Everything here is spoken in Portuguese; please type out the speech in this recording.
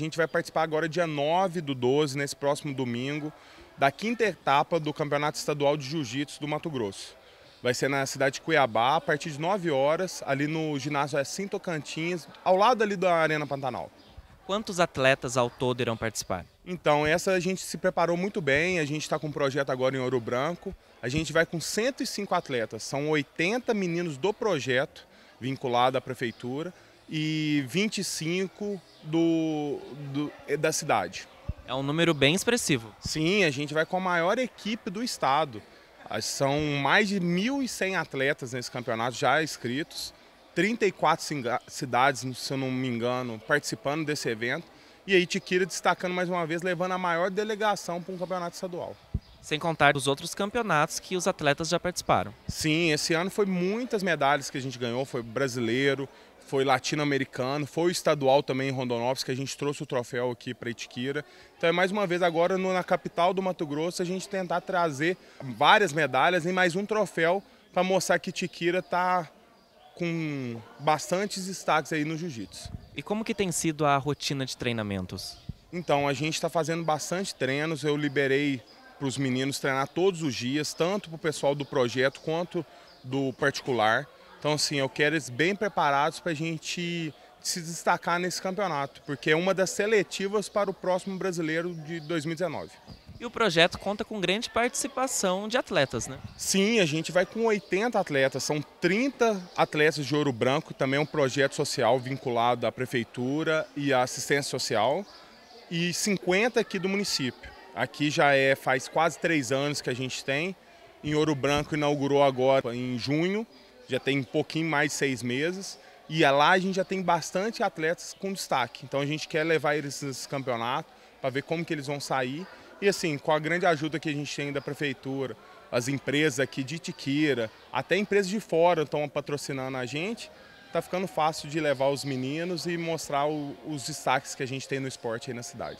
A gente vai participar agora dia 9 do 12, nesse próximo domingo, da quinta etapa do Campeonato Estadual de Jiu-Jitsu do Mato Grosso. Vai ser na cidade de Cuiabá, a partir de 9 horas, ali no ginásio Jacinto Cantins, ao lado ali da Arena Pantanal. Quantos atletas ao todo irão participar? Então, essa a gente se preparou muito bem, a gente está com um projeto agora em Ouro Branco. A gente vai com 105 atletas, são 80 meninos do projeto vinculado à prefeitura e 25 do, do, é da cidade. É um número bem expressivo. Sim, a gente vai com a maior equipe do estado. Ah, são mais de 1.100 atletas nesse campeonato já inscritos, 34 cidades, se eu não me engano, participando desse evento. E aí Tiquira destacando mais uma vez, levando a maior delegação para um campeonato estadual. Sem contar os outros campeonatos que os atletas já participaram. Sim, esse ano foi muitas medalhas que a gente ganhou, foi brasileiro, foi latino-americano, foi estadual também em Rondonópolis, que a gente trouxe o troféu aqui para Itiquira. Então é mais uma vez agora no, na capital do Mato Grosso a gente tentar trazer várias medalhas e mais um troféu para mostrar que Itiquira está com bastantes destaques aí no jiu-jitsu. E como que tem sido a rotina de treinamentos? Então, a gente está fazendo bastante treinos, eu liberei para os meninos treinar todos os dias, tanto para o pessoal do projeto quanto do particular. Então, assim, eu quero eles bem preparados para a gente se destacar nesse campeonato, porque é uma das seletivas para o próximo brasileiro de 2019. E o projeto conta com grande participação de atletas, né? Sim, a gente vai com 80 atletas, são 30 atletas de ouro branco, também é um projeto social vinculado à prefeitura e à assistência social, e 50 aqui do município. Aqui já é faz quase três anos que a gente tem. Em Ouro Branco inaugurou agora em junho já tem um pouquinho mais de seis meses. E lá a gente já tem bastante atletas com destaque. Então a gente quer levar eles nesse campeonato para ver como que eles vão sair. E assim, com a grande ajuda que a gente tem da prefeitura, as empresas aqui de Itiquira até empresas de fora estão patrocinando a gente, está ficando fácil de levar os meninos e mostrar o, os destaques que a gente tem no esporte aí na cidade.